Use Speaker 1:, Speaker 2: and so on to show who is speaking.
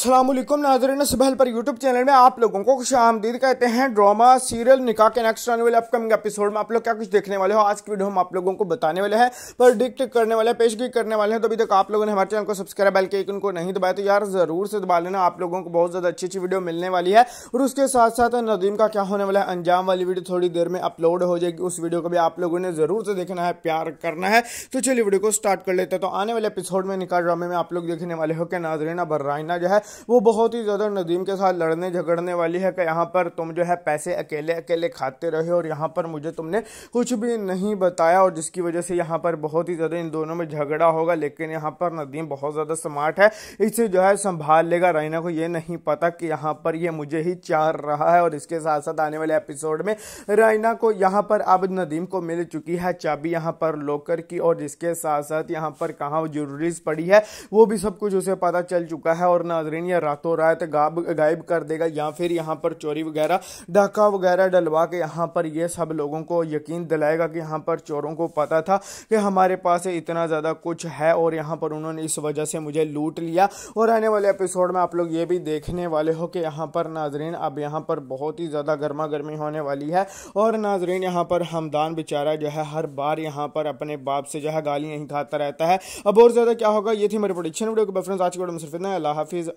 Speaker 1: असलम नाजरन सुबहल पर YouTube channel में आप लोगों को खुश आमदीद कहते हैं ड्रामा सीरियल निकाह के नेक्स्ट आने वाले अपकमिंग एपिसोड में आप लोग क्या कुछ देखने वाले हो आज की वीडियो हम आप लोगों को बताने वाले हैं प्रडिक्ट करने वाले हैं पेशगी करने वाले हैं तो अभी तक आप लोगों ने हमारे चैनल को सब्सक्राइब बेल के इनको नहीं दबाया तो यार ज़रूर से दबा लेना आप लोगों को बहुत ज़्यादा अच्छी अच्छी वीडियो मिलने वाली है और उसके साथ साथ नदीम का क्या होने वाला है अंजाम वाली वीडियो थोड़ी देर में अपलोड हो जाएगी उस वीडियो को भी आप लोगों ने ज़रूर से देखना है प्यार करना है तो चलिए वीडियो को स्टार्ट कर लेते हैं तो आने वाले एपिसोड में निकाह ड्रामे में आप लोग देखने वाले हो क्या नाजरीना बर्राइना जो है वो बहुत ही ज़्यादा नदीम के साथ लड़ने झगड़ने वाली है कि यहाँ पर तुम जो है पैसे अकेले अकेले खाते रहे और यहाँ पर मुझे तुमने कुछ भी नहीं बताया और जिसकी वजह से यहाँ पर बहुत ही ज़्यादा इन दोनों में झगड़ा होगा लेकिन यहाँ पर नदीम बहुत ज़्यादा स्मार्ट है इसे जो है संभाल लेगा रैना को ये नहीं पता कि यहाँ पर ये मुझे ही चार रहा है और इसके साथ साथ आने वाले एपिसोड में रैना को यहाँ पर अब नदीम को मिल चुकी है चाबी यहाँ पर लोकर की और जिसके साथ साथ यहाँ पर कहाँ जरूरी पड़ी है वो भी सब कुछ उसे पता चल चुका है और नाजरीन दिन या रातों रात गाब गायब कर देगा या फिर यहाँ पर चोरी वगैरह डाका वगैरह डलवा के यहाँ पर ये सब लोगों को यकीन दिलाएगा कि यहाँ पर चोरों को पता था कि हमारे पास इतना ज़्यादा कुछ है और यहाँ पर उन्होंने इस वजह से मुझे लूट लिया और आने वाले एपिसोड में आप लोग ये भी देखने वाले हो कि यहाँ पर नाजरीन अब यहाँ पर बहुत ही ज़्यादा गर्मा गर्मी होने वाली है और नाजरीन यहाँ पर हमदान बेचारा जो है हर बार यहाँ पर अपने बाप से जो है गाली नहीं खाता रहता है अब और ज़्यादा क्या होगा ये थी मेरी प्रोडिक्शन वीडियो के फ्रेंड्स आज के वीडियो में सिर्फ इतना अल्लाह हाफिज़